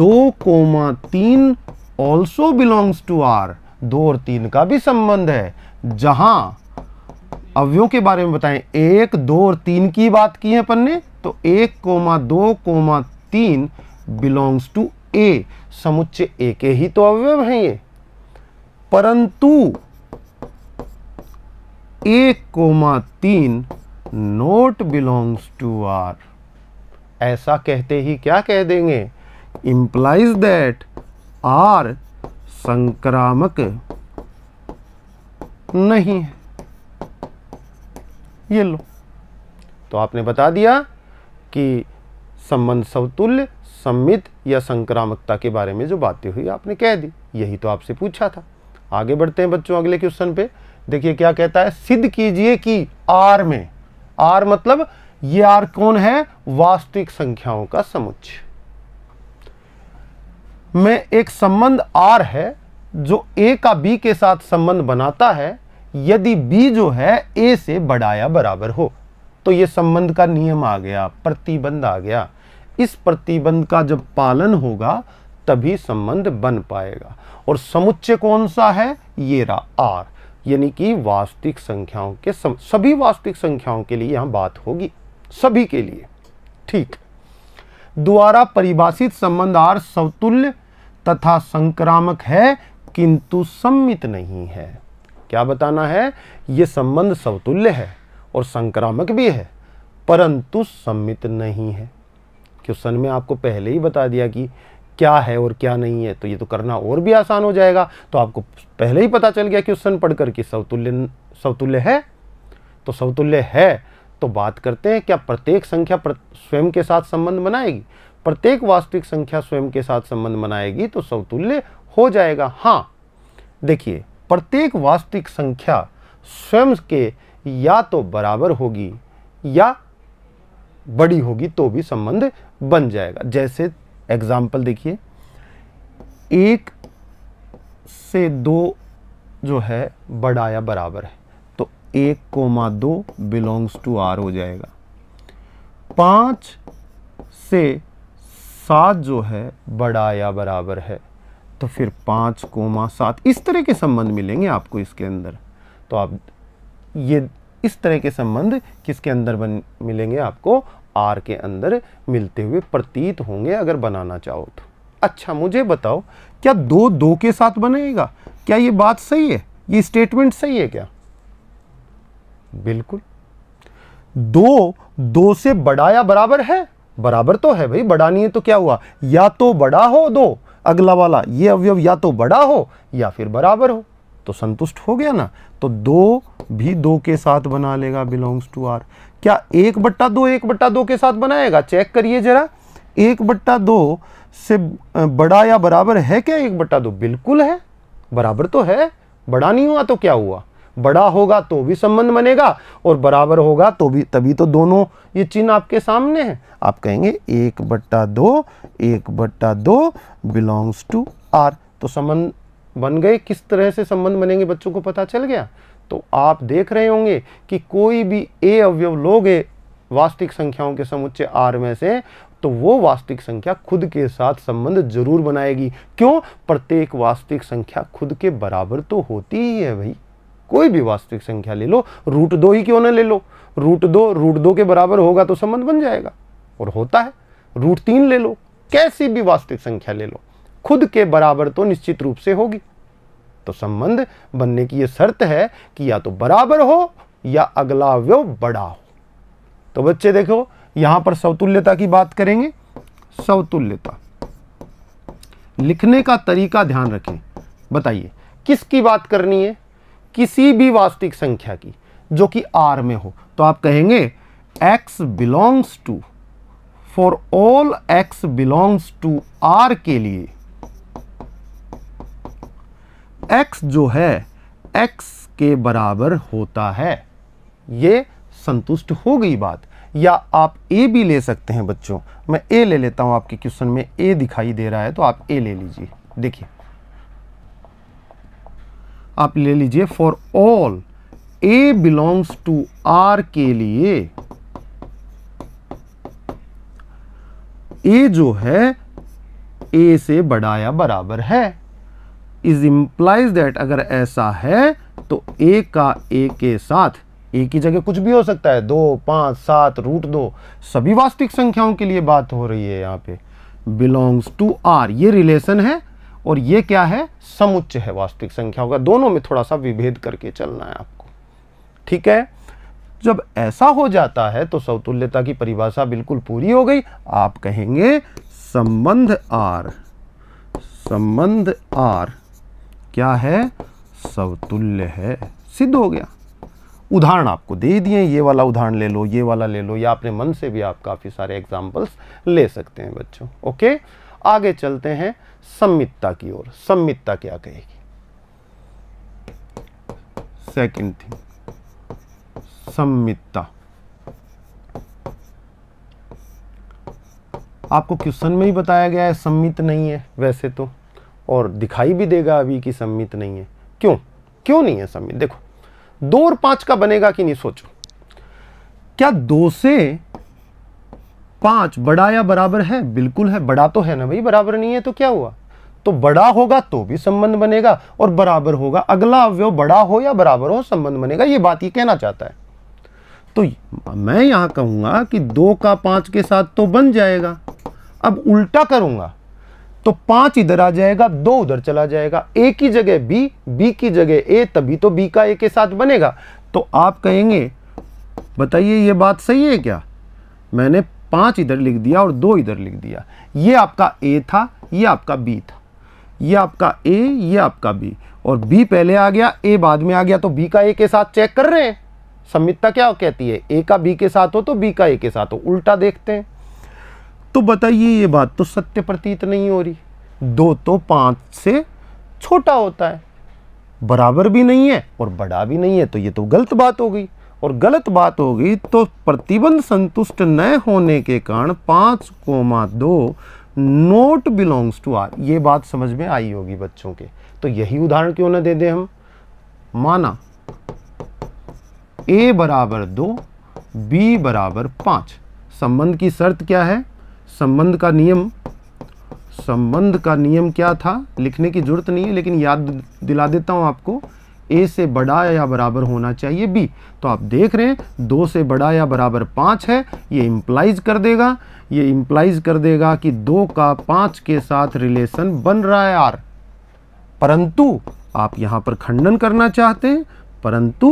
दो कोमा तीन ऑल्सो बिलोंग्स टू आर दो और तीन का भी संबंध है जहां अवयों के बारे में बताएं एक दो और तीन की बात की है अपन ने तो एक कोमा दो कोमा तीन बिलोंग्स टू ए समुच्चय ए के ही तो अवयव हैं ये परंतु एक कोमा तीन नोट बिलोंग्स टू आर ऐसा कहते ही क्या कह देंगे इंप्लाइज दैट आर संक्रामक नहीं है ये लो तो आपने बता दिया कि संबंध सवतुल्य सम्मित या संक्रामकता के बारे में जो बातें हुई आपने कह दी यही तो आपसे पूछा था आगे बढ़ते हैं बच्चों अगले क्वेश्चन पे देखिए क्या कहता है सिद्ध कीजिए कि आर में आर मतलब ये आर कौन है वास्तविक संख्याओं का समुच्च में एक संबंध आर है जो ए का बी के साथ संबंध बनाता है यदि बी जो है ए से बड़ा या बराबर हो तो ये संबंध का नियम आ गया प्रतिबंध आ गया इस प्रतिबंध का जब पालन होगा तभी संबंध बन पाएगा और समुच्चय कौन सा है ये रहा आर यानी कि वास्तविक संख्याओं के सम, सभी वास्तविक संख्याओं के लिए यहां बात होगी सभी के लिए ठीक द्वारा परिभाषित संबंध आर सवतुल्य तथा संक्रामक है किंतु सम्मित नहीं है क्या बताना है ये संबंध सवतुल्य है और संक्रामक भी है परंतु सम्मित नहीं है क्वेश्चन में आपको पहले ही बता दिया कि क्या है और क्या नहीं है तो ये तो करना और भी आसान हो जाएगा तो आपको पहले ही पता चल गया क्वेश्चन पढ़कर कि सवतुल्य सवतुल्य है तो सवतुल्य है तो बात करते हैं क्या प्रत्येक संख्या स्वयं के साथ संबंध बनाएगी प्रत्येक वास्तविक संख्या स्वयं के साथ संबंध बनाएगी तो सवतुल्य हो जाएगा हाँ देखिए प्रत्येक वास्तविक संख्या स्वयं के या तो बराबर होगी या बड़ी होगी तो भी संबंध बन जाएगा जैसे एग्जाम्पल देखिए एक से दो जो है बड़ा या बराबर है तो एक कोमा दो बिलोंग्स टू आर हो जाएगा पाँच से सात जो है बड़ा या बराबर है तो फिर पाँच कोमा सात इस तरह के संबंध मिलेंगे आपको इसके अंदर तो आप ये इस तरह के संबंध किसके अंदर बन मिलेंगे आपको आर के अंदर मिलते हुए प्रतीत होंगे अगर बनाना चाहो तो अच्छा मुझे बताओ क्या दो दो के साथ बनेगा क्या ये बात सही है ये स्टेटमेंट सही है क्या बिल्कुल दो दो से बड़ा या बराबर है बराबर तो है भाई बड़ा नहीं है तो क्या हुआ या तो बड़ा हो दो अगला वाला ये अवयव या तो बड़ा हो या फिर बराबर हो तो संतुष्ट हो गया ना तो दो भी दो के साथ बना लेगा बिलोंग्स टू आर क्या एक बट्टा दो एक बट्टा दो के साथ बनाएगा चेक करिए जरा एक बट्टा दो से बड़ा या बराबर है क्या एक बट्टा दो बिल्कुल है बराबर तो है बड़ा नहीं हुआ तो क्या हुआ बड़ा होगा तो भी संबंध बनेगा और बराबर होगा तो भी तभी तो दोनों ये चिन्ह आपके सामने हैं आप कहेंगे एक बट्टा दो एक बट्टा दो बिलोंग्स टू आर तो संबंध बन गए किस तरह से संबंध बनेंगे बच्चों को पता चल गया तो आप देख रहे होंगे कि कोई भी ए अवयव लोगे वास्तविक संख्याओं के समुच्चय आर में से तो वो वास्तविक संख्या खुद के साथ संबंध जरूर बनाएगी क्यों प्रत्येक वास्तविक संख्या खुद के बराबर तो होती ही है भाई कोई भी वास्तविक संख्या ले लो रूट दो ही क्यों ना ले लो रूट दो रूट दो के बराबर होगा तो संबंध बन जाएगा और होता है रूट तीन ले लो कैसी भी वास्तविक संख्या ले लो खुद के बराबर तो निश्चित रूप से होगी तो संबंध बनने की यह शर्त है कि या तो बराबर हो या अगला व्यव बड़ा हो तो बच्चे देखो यहां पर सवतुल्यता की बात करेंगे सवतुल्यता लिखने का तरीका ध्यान रखें बताइए किसकी बात करनी है किसी भी वास्तविक संख्या की जो कि आर में हो तो आप कहेंगे x belongs to for all x belongs to R के लिए एक्स जो है एक्स के बराबर होता है ये संतुष्ट हो गई बात या आप ए भी ले सकते हैं बच्चों मैं ए ले लेता हूं आपके क्वेश्चन में ए दिखाई दे रहा है तो आप ए ले लीजिए देखिए आप ले लीजिए for all a belongs to R के लिए ए जो है ए से बड़ा या बराबर है इज इम्प्लाइज दैट अगर ऐसा है तो ए का ए के साथ ए की जगह कुछ भी हो सकता है दो पांच सात रूट दो सभी वास्तविक संख्याओं के लिए बात हो रही है यहां पे बिलोंग्स टू आर ये रिलेशन है और ये क्या है समुच्च है वास्तविक संख्या होगा दोनों में थोड़ा सा विभेद करके चलना है आपको ठीक है जब ऐसा हो जाता है तो सवतुल्यता की परिभाषा बिल्कुल पूरी हो गई आप कहेंगे संबंध आर संबंध आर क्या है सवतुल्य है सिद्ध हो गया उदाहरण आपको दे दिए ये वाला उदाहरण ले लो ये वाला ले लो या अपने मन से भी आप काफ़ी सारे एग्जाम्पल्स ले सकते हैं बच्चों ओके आगे चलते हैं सम्मितता की ओर सम्मितता क्या कहेगी सेकंड थिंग सम्मितता आपको क्वेश्चन में ही बताया गया है सम्मित नहीं है वैसे तो और दिखाई भी देगा अभी कि सम्मित नहीं है क्यों क्यों नहीं है सम्मित देखो दो और पांच का बनेगा कि नहीं सोचो क्या दो से पांच बड़ा या बराबर है बिल्कुल है बड़ा तो है ना भाई बराबर नहीं है तो क्या हुआ तो बड़ा होगा तो भी संबंध बनेगा और बराबर होगा अगला अवयव बड़ा हो या बराबर हो संबंध बनेगा ये बात ये कहना चाहता है तो मैं यहां कहूंगा कि दो का पांच के साथ तो बन जाएगा अब उल्टा करूंगा तो पांच इधर आ जाएगा दो उधर चला जाएगा ए की जगह बी बी की जगह ए तभी तो बी का ए के साथ बनेगा तो आप कहेंगे बताइए ये बात सही है क्या मैंने पांच इधर लिख दिया और दो इधर लिख दिया ये आपका ए था ये आपका बी था ये आपका ए ये आपका बी और बी पहले आ गया ए बाद में आ गया तो बी का ए के साथ चेक कर रहे हैं समितता क्या कहती है ए का बी के साथ हो तो बी का ए के साथ हो उल्टा देखते हैं तो बताइए ये बात तो सत्य प्रतीत नहीं हो रही दो तो पांच से छोटा होता है बराबर भी नहीं है और बड़ा भी नहीं है तो ये तो गलत बात हो गई और गलत बात होगी तो प्रतिबंध संतुष्ट न होने के कारण पाँच कोमा दो नोट बिलोंग्स टू आर ये बात समझ में आई होगी बच्चों के तो यही उदाहरण क्यों ना दे दें हम माना ए बराबर दो बी बराबर पाँच संबंध की शर्त क्या है संबंध का नियम संबंध का नियम क्या था लिखने की जरूरत नहीं है लेकिन याद दिला देता हूँ आपको ए से बड़ा या बराबर होना चाहिए बी तो आप देख रहे हैं दो से बड़ा या बराबर पाँच है ये इम्प्लाइज कर देगा ये इम्प्लाइज कर देगा कि दो का पाँच के साथ रिलेशन बन रहा है आर परंतु आप यहाँ पर खंडन करना चाहते हैं परंतु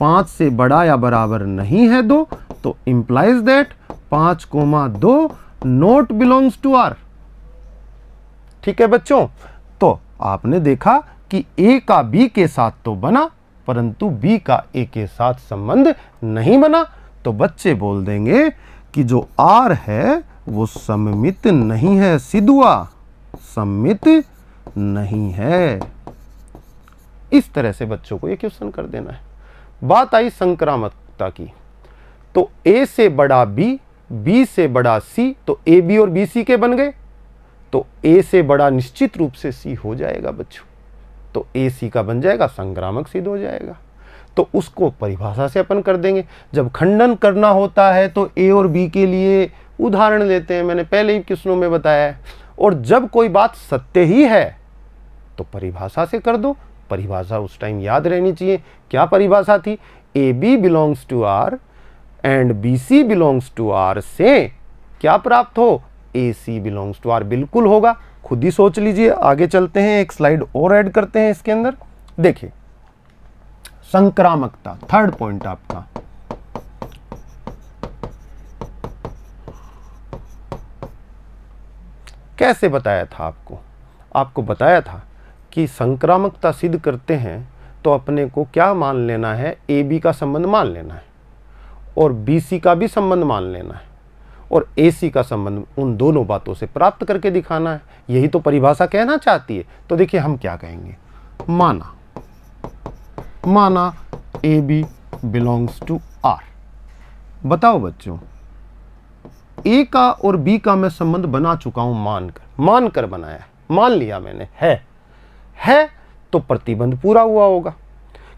पाँच से बड़ा या बराबर नहीं है दो तो इम्प्लाइज दैट पाँच कोमा दो नोट बिलोंग्स टू आर ठीक है बच्चों तो आपने देखा कि ए का बी के साथ तो बना परंतु बी का ए के साथ संबंध नहीं बना तो बच्चे बोल देंगे कि जो आर है वो सममित नहीं है सिदुआ सम्मित नहीं है इस तरह से बच्चों को ये क्वेश्चन कर देना है बात आई संक्रामकता की तो ए से बड़ा बी बी से बड़ा सी तो ए बी और बी सी के बन गए तो ए से बड़ा निश्चित रूप से सी हो जाएगा बच्चों तो ए सी का बन जाएगा संक्रामक सिद्ध हो जाएगा तो उसको परिभाषा से अपन कर देंगे जब खंडन करना होता है तो ए और बी के लिए उदाहरण लेते हैं मैंने पहले ही किस्मों में बताया और जब कोई बात सत्य ही है तो परिभाषा से कर दो परिभाषा उस टाइम याद रहनी चाहिए क्या परिभाषा थी a b belongs to R and b C belongs to R से क्या प्राप्त हो a c belongs to R बिल्कुल होगा खुद ही सोच लीजिए आगे चलते हैं एक स्लाइड और ऐड करते हैं इसके अंदर देखिए संक्रामकता थर्ड पॉइंट आपका कैसे बताया था आपको आपको बताया था कि संक्रामकता सिद्ध करते हैं तो अपने को क्या मान लेना है ए बी का संबंध मान लेना है और बी सी का भी संबंध मान लेना है और एसी का संबंध उन दोनों बातों से प्राप्त करके दिखाना है यही तो परिभाषा कहना चाहती है तो देखिए हम क्या कहेंगे माना माना a b belongs to R बताओ बच्चों ए का और बी का मैं संबंध बना चुका हूं मानकर मानकर बनाया मान लिया मैंने है है तो प्रतिबंध पूरा हुआ होगा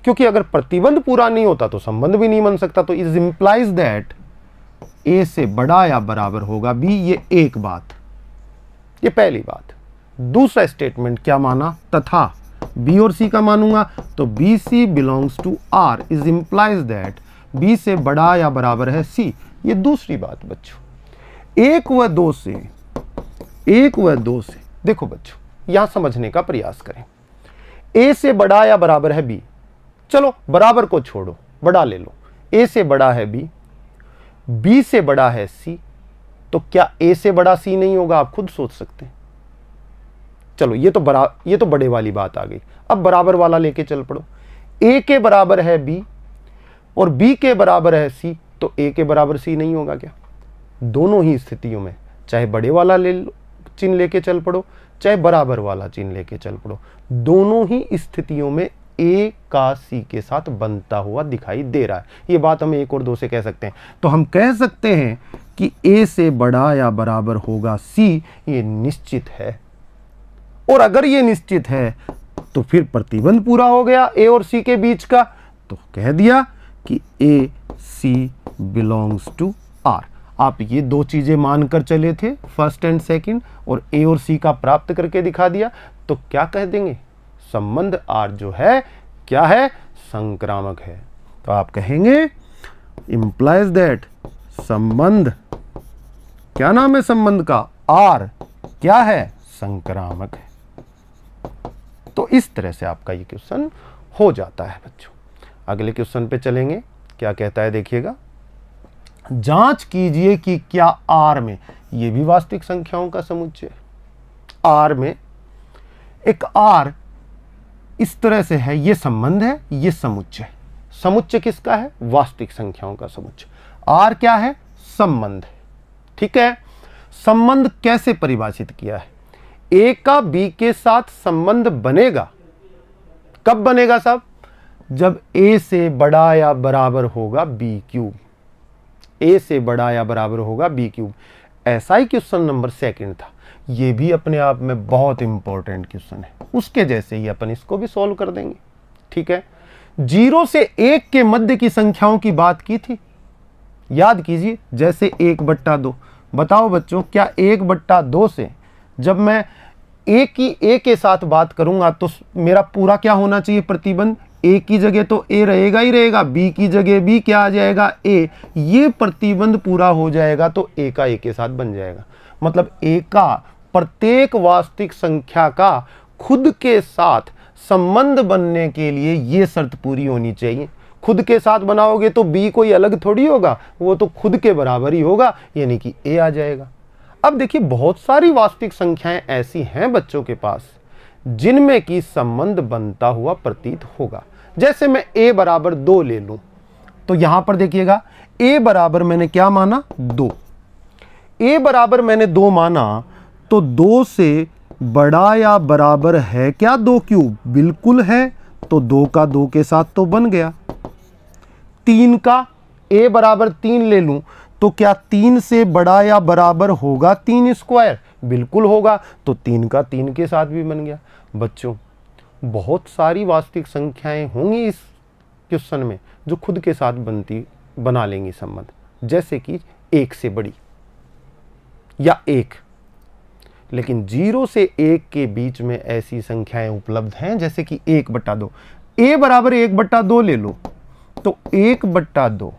क्योंकि अगर प्रतिबंध पूरा नहीं होता तो संबंध भी नहीं बन सकता तो इज इंप्लाइज दैट ए से बड़ा या बराबर होगा बी ये एक बात ये पहली बात दूसरा स्टेटमेंट क्या माना तथा बी और सी का मानूंगा तो B C belongs to R is implies that B से बड़ा या बराबर है सी ये दूसरी बात बच्चों एक व दो से एक व दो से देखो बच्चों यहां समझने का प्रयास करें ए से बड़ा या बराबर है बी चलो बराबर को छोड़ो बड़ा ले लो ए से बड़ा है बी बी से बड़ा है सी तो क्या ए से बड़ा सी नहीं होगा आप खुद सोच सकते हैं चलो ये तो बरा ये तो बड़े वाली बात आ गई अब बराबर वाला लेके चल पड़ो ए के बराबर है बी और बी के बराबर है सी तो ए के बराबर सी नहीं होगा क्या दोनों ही स्थितियों में चाहे बड़े वाला ले चिन्ह लेके चल पड़ो चाहे बराबर वाला चिन्ह लेके चल पड़ो दोनों ही स्थितियों में ए का सी के साथ बनता हुआ दिखाई दे रहा है ये बात हम एक और दो से कह सकते हैं तो हम कह सकते हैं कि ए से बड़ा या बराबर होगा सी ये निश्चित है और अगर ये निश्चित है तो फिर प्रतिबंध पूरा हो गया ए और सी के बीच का तो कह दिया कि a c belongs to R आप ये दो चीज़ें मानकर चले थे फर्स्ट एंड सेकंड और ए और सी का प्राप्त करके दिखा दिया तो क्या कह देंगे संबंध आर जो है क्या है संक्रामक है तो आप कहेंगे इंप्लाइज दैट संबंध क्या नाम है संबंध का आर क्या है संक्रामक है तो इस तरह से आपका ये क्वेश्चन हो जाता है बच्चों अगले क्वेश्चन पे चलेंगे क्या कहता है देखिएगा जांच कीजिए कि क्या आर में ये भी वास्तविक संख्याओं का समुच्चय आर में एक आर इस तरह से है ये संबंध है ये समुच्चय समुच्चय किसका है वास्तविक संख्याओं का समुच्चय आर क्या है संबंध ठीक है संबंध कैसे परिभाषित किया है ए का बी के साथ संबंध बनेगा कब बनेगा साहब जब ए से बड़ा या बराबर होगा बी क्यूब ए से बड़ा या बराबर होगा बी क्यूब ऐसा ही क्वेश्चन नंबर सेकंड था ये भी अपने आप में बहुत इंपॉर्टेंट क्वेश्चन है उसके जैसे ही अपन इसको भी सॉल्व कर देंगे ठीक है जीरो से एक के मध्य की संख्याओं की बात की थी याद कीजिए जैसे एक बट्टा दो बताओ बच्चों क्या एक बट्टा दो से जब मैं ए की ए के साथ बात करूंगा तो मेरा पूरा क्या होना चाहिए प्रतिबंध ए की जगह तो ए रहेगा ही रहेगा बी की जगह बी क्या आ जाएगा ए ये प्रतिबंध पूरा हो जाएगा तो ए का ए के साथ बन जाएगा मतलब ए का प्रत्येक वास्तविक संख्या का खुद के साथ संबंध बनने के लिए ये शर्त पूरी होनी चाहिए खुद के साथ बनाओगे तो बी कोई अलग थोड़ी होगा वो तो खुद के बराबर ही होगा यानी कि ए आ जाएगा अब देखिए बहुत सारी वास्तविक संख्याएं ऐसी हैं बच्चों के पास जिनमें कि संबंध बनता हुआ प्रतीत होगा जैसे मैं ए बराबर दो ले लू तो यहां पर देखिएगा ए बराबर मैंने क्या माना दो ए बराबर मैंने दो माना तो दो से बड़ा या बराबर है क्या दो क्यूब बिल्कुल है तो दो का दो के साथ तो बन गया तीन का ए बराबर तीन ले लूं तो क्या तीन से बड़ा या बराबर होगा तीन स्क्वायर बिल्कुल होगा तो तीन का तीन के साथ भी बन गया बच्चों बहुत सारी वास्तविक संख्याएं होंगी इस क्वेश्चन में जो खुद के साथ बनती बना लेंगी संबंध जैसे कि एक से बड़ी या एक लेकिन जीरो से एक के बीच में ऐसी संख्याएं उपलब्ध हैं जैसे कि एक बट्टा दो ए बराबर एक बट्टा दो ले लो तो एक बट्टा दो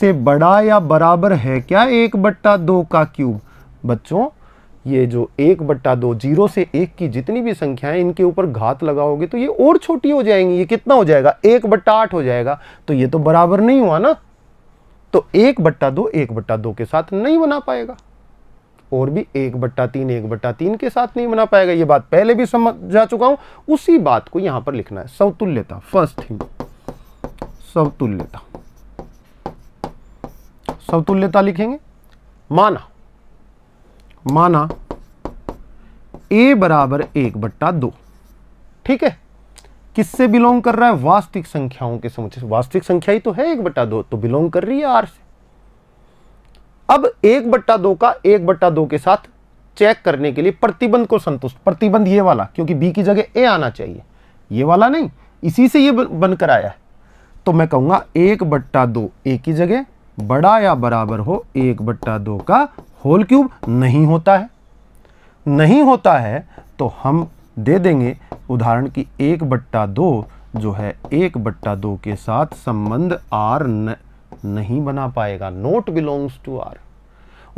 से बड़ा या बराबर है क्या एक बट्टा दो का क्यूब बच्चों ये जो एक बट्टा दो जीरो से एक की जितनी भी संख्याएं इनके ऊपर घात लगाओगे तो ये और छोटी हो जाएंगी ये कितना हो जाएगा एक बट्टा आठ हो जाएगा तो ये तो बराबर नहीं हुआ ना तो एक बट्टा दो एक बट्टा दो के साथ नहीं बना पाएगा और भी एक बट्टा तीन एक बट्टा तीन के साथ नहीं बना पाएगा ये बात पहले भी समझ जा चुका हूं उसी बात को यहां पर लिखना है सवतुल्यता फर्स्ट थिंग सवतुल्यता सवतुल्यता लिखेंगे माना माना ए बराबर एक बट्टा दो ठीक है किससे बिलोंग कर रहा है वास्तविक संख्याओं के समुचे वास्तविक संख्या ही तो है एक बट्टा दो तो बिलोंग कर रही है आर से अब एक बट्टा दो का एक बट्टा दो के साथ चेक करने के लिए प्रतिबंध को संतुष्ट प्रतिबंध ये वाला क्योंकि बी की जगह ए आना चाहिए ये वाला नहीं इसी से ये बनकर आया है तो मैं कहूंगा एक बट्टा दो ए की जगह बड़ा या बराबर हो एक बट्टा दो का होल क्यूब नहीं होता है नहीं होता है तो हम दे देंगे उदाहरण की एक बट्टा दो जो है एक बट्टा दो के साथ संबंध आर न नहीं बना पाएगा नोट बिलोंग्स टू आर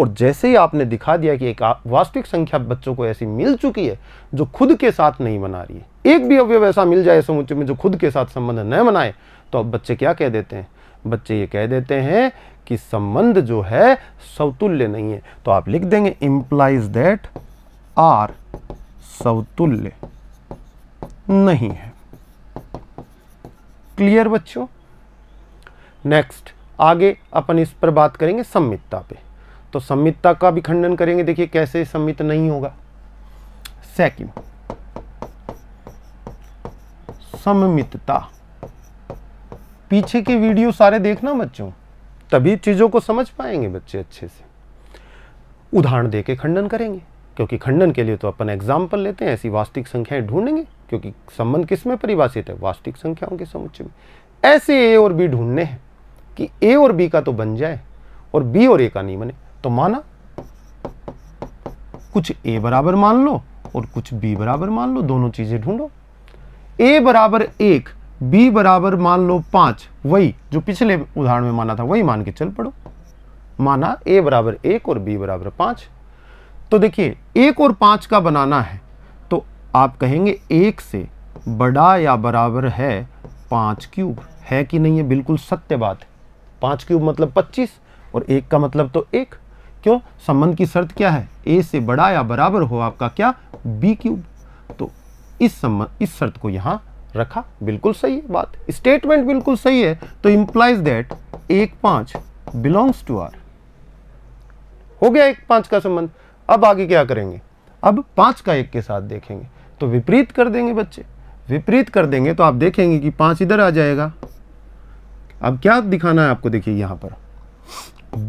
और जैसे ही आपने दिखा दिया कि एक वास्तविक संख्या बच्चों को ऐसी मिल चुकी है जो खुद के साथ नहीं बना रही है एक भी अवयव ऐसा मिल जाए समुचे में जो खुद के साथ संबंध न बनाए तो अब बच्चे क्या कह देते हैं बच्चे ये कह देते हैं कि संबंध जो है सवतुल्य नहीं है तो आप लिख देंगे इंप्लाइज दैट आर सवतुल्य नहीं है क्लियर बच्चों नेक्स्ट आगे अपन इस पर बात करेंगे सम्मितता पे तो सम्मितता का भी खंडन करेंगे देखिए कैसे सम्मित नहीं होगा सेकंड सममितता पीछे के वीडियो सारे देखना बच्चों तभी चीज़ों को समझ पाएंगे बच्चे अच्छे से उदाहरण दे के खंडन करेंगे क्योंकि खंडन के लिए तो अपन एग्जाम्पल लेते हैं ऐसी वास्तविक संख्याएं ढूंढेंगे क्योंकि संबंध किस में परिभाषित है वास्तविक संख्याओं के समुच्चय में ऐसे ए और बी ढूंढने हैं कि ए और बी का तो बन जाए और बी और ए का नहीं बने तो माना कुछ ए बराबर मान लो और कुछ बी बराबर मान लो दोनों चीजें ढूंढो ए बराबर एक बी बराबर मान लो पांच वही जो पिछले उदाहरण में माना था वही मान के चल पड़ो माना ए बराबर एक और बी बराबर पांच तो देखिए एक और पांच का बनाना है तो आप कहेंगे एक से बड़ा या बराबर है पांच क्यूब है कि नहीं है बिल्कुल सत्य बात है पाँच क्यूब मतलब पच्चीस और एक का मतलब तो एक क्यों संबंध की शर्त क्या है ए से बड़ा या बराबर हो आपका क्या बी क्यूब तो इस संबंध इस शर्त को यहाँ रखा बिल्कुल सही है बात स्टेटमेंट बिल्कुल सही है तो इंप्लाइज दैट एक पाँच बिलोंग्स टू आर हो गया एक पाँच का संबंध अब आगे क्या करेंगे अब पाँच का एक के साथ देखेंगे तो विपरीत कर देंगे बच्चे विपरीत कर देंगे तो आप देखेंगे कि पाँच इधर आ जाएगा अब क्या दिखाना है आपको देखिए यहां पर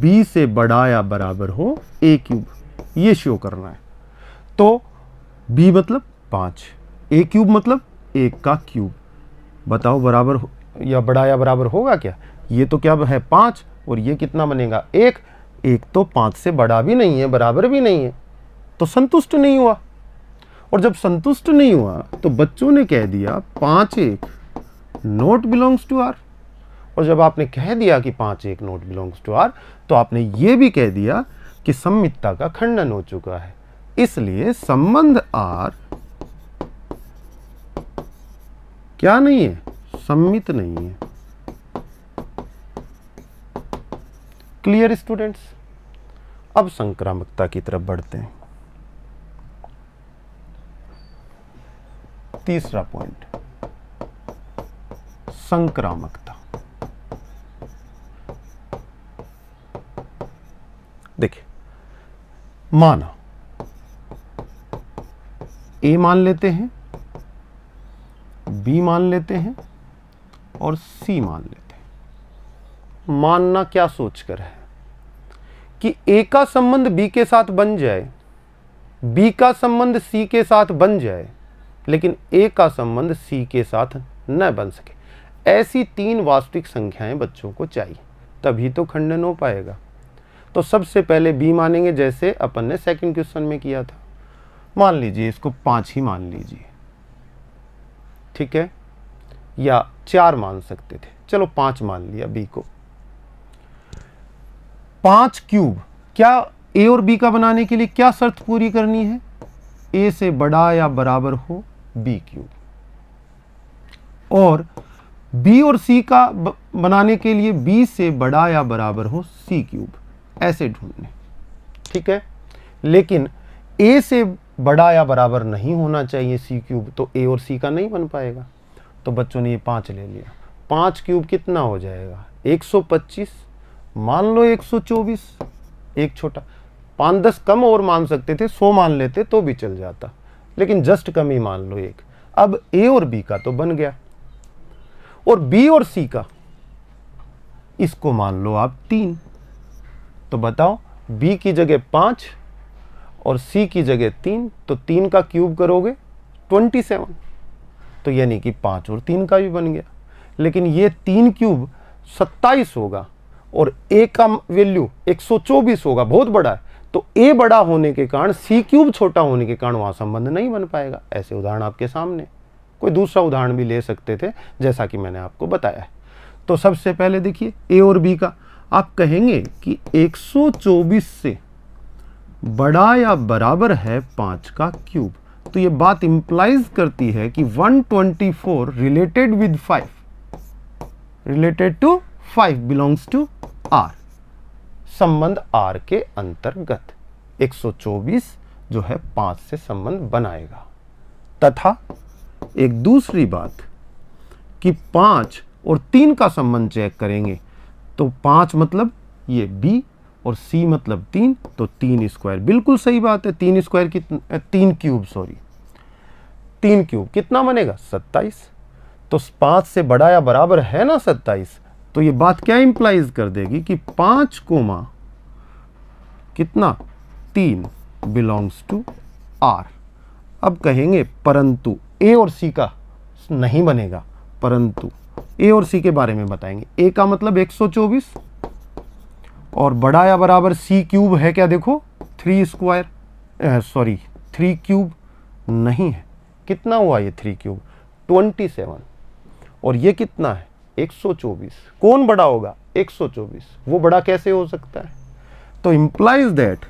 b से बड़ा या बराबर हो ए क्यूब ये शो करना है तो b मतलब पांच a क्यूब मतलब एक का क्यूब बताओ बराबर हो या बड़ा या बराबर होगा क्या ये तो क्या है पांच और ये कितना बनेगा एक एक तो पांच से बड़ा भी नहीं है बराबर भी नहीं है तो संतुष्ट नहीं हुआ और जब संतुष्ट नहीं हुआ तो बच्चों ने कह दिया पांच एक नोट बिलोंग्स टू आर और जब आपने कह दिया कि पांच एक नोट बिलोंग्स टू आर तो आपने ये भी कह दिया कि सम्मितता का खंडन हो चुका है इसलिए संबंध आर क्या नहीं है सम्मित नहीं है क्लियर स्टूडेंट्स अब संक्रामकता की तरफ बढ़ते हैं तीसरा पॉइंट संक्रामकता माना ए मान लेते हैं बी मान लेते हैं और सी मान लेते हैं मानना क्या सोचकर है कि ए का संबंध बी के साथ बन जाए बी का संबंध सी के साथ बन जाए लेकिन ए का संबंध सी के साथ न बन सके ऐसी तीन वास्तविक संख्याएं बच्चों को चाहिए तभी तो खंडन हो पाएगा तो सबसे पहले बी मानेंगे जैसे अपन ने सेकंड क्वेश्चन में किया था मान लीजिए इसको पांच ही मान लीजिए ठीक है या चार मान सकते थे चलो पांच मान लिया बी को पांच क्यूब क्या ए और बी का बनाने के लिए क्या शर्त पूरी करनी है ए से बड़ा या बराबर हो बी क्यूब और बी और सी का बनाने के लिए बी से बड़ा या बराबर हो सी क्यूब ऐसे ढूंढने ठीक है लेकिन ए से बड़ा या बराबर नहीं होना चाहिए सी क्यूब तो ए और सी का नहीं बन पाएगा तो बच्चों ने ये पाँच ले लिया पाँच क्यूब कितना हो जाएगा 125 मान लो 124 एक छोटा पाँच दस कम और मान सकते थे सौ मान लेते तो भी चल जाता लेकिन जस्ट कम ही मान लो एक अब ए और बी का तो बन गया और बी और सी का इसको मान लो आप तीन तो बताओ बी की जगह पाँच और सी की जगह तीन तो तीन का क्यूब करोगे ट्वेंटी सेवन तो यानी कि पाँच और तीन का भी बन गया लेकिन ये तीन क्यूब सत्ताईस होगा और ए का वैल्यू एक सौ चौबीस होगा बहुत बड़ा है तो ए बड़ा होने के कारण सी क्यूब छोटा होने के कारण वहाँ संबंध नहीं बन पाएगा ऐसे उदाहरण आपके सामने कोई दूसरा उदाहरण भी ले सकते थे जैसा कि मैंने आपको बताया तो सबसे पहले देखिए ए और बी का आप कहेंगे कि 124 से बड़ा या बराबर है पाँच का क्यूब तो ये बात इंप्लाइज करती है कि 124 related with 5 related to 5 belongs to R संबंध आर के अंतर्गत 124 जो है पांच से संबंध बनाएगा तथा एक दूसरी बात कि पांच और तीन का संबंध चेक करेंगे तो पाँच मतलब ये बी और सी मतलब तीन तो तीन स्क्वायर बिल्कुल सही बात है तीन स्क्वायर की तीन क्यूब सॉरी तीन क्यूब कितना बनेगा सत्ताईस तो पाँच से बड़ा या बराबर है ना सत्ताईस तो ये बात क्या इम्प्लाइज कर देगी कि पाँच कोमा कितना तीन बिलोंग्स टू आर अब कहेंगे परंतु ए और सी का नहीं बनेगा परंतु ए और सी के बारे में बताएंगे ए का मतलब 124 और बड़ा या बराबर सी क्यूब है क्या देखो three square sorry three cube नहीं है कितना हुआ ये थ्री क्यूब ट्वेंटी सेवन और ये कितना है 124 कौन बड़ा होगा 124 वो बड़ा कैसे हो सकता है तो इम्प्लाइज दैट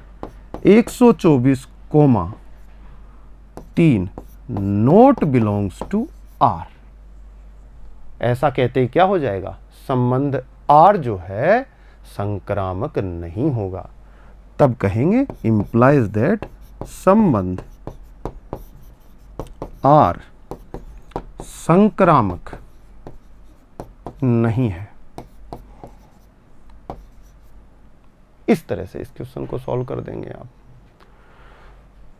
124 कोमा तीन नोट बिलोंग्स टू आर ऐसा कहते ही क्या हो जाएगा संबंध आर जो है संक्रामक नहीं होगा तब कहेंगे इम्प्लाइज दैट संबंध आर संक्रामक नहीं है इस तरह से इस क्वेश्चन को सॉल्व कर देंगे आप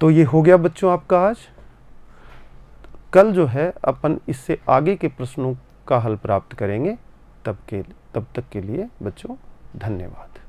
तो ये हो गया बच्चों आपका आज कल जो है अपन इससे आगे के प्रश्नों का हल प्राप्त करेंगे तब के तब तक के लिए बच्चों धन्यवाद